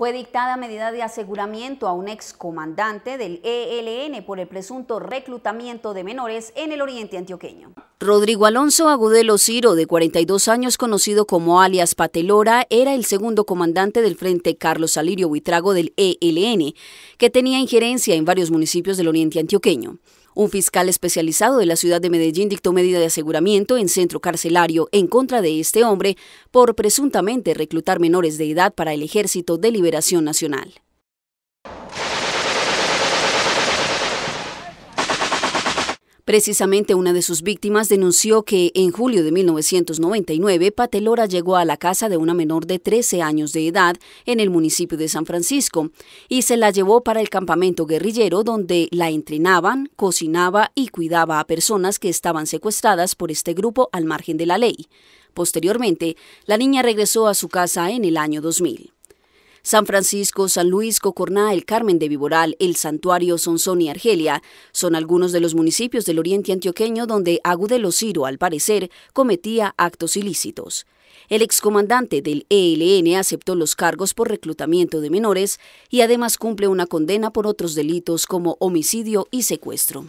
fue dictada medida de aseguramiento a un excomandante del ELN por el presunto reclutamiento de menores en el oriente antioqueño. Rodrigo Alonso Agudelo Ciro, de 42 años, conocido como alias Patelora, era el segundo comandante del Frente Carlos Alirio Buitrago del ELN, que tenía injerencia en varios municipios del oriente antioqueño. Un fiscal especializado de la ciudad de Medellín dictó medida de aseguramiento en centro carcelario en contra de este hombre por presuntamente reclutar menores de edad para el Ejército de Liberación Nacional. Precisamente una de sus víctimas denunció que en julio de 1999 Patelora llegó a la casa de una menor de 13 años de edad en el municipio de San Francisco y se la llevó para el campamento guerrillero donde la entrenaban, cocinaba y cuidaba a personas que estaban secuestradas por este grupo al margen de la ley. Posteriormente, la niña regresó a su casa en el año 2000. San Francisco, San Luis, Cocorná, El Carmen de Viboral, El Santuario, Sonsón y Argelia son algunos de los municipios del oriente antioqueño donde Agudelo Ciro, al parecer, cometía actos ilícitos. El excomandante del ELN aceptó los cargos por reclutamiento de menores y además cumple una condena por otros delitos como homicidio y secuestro.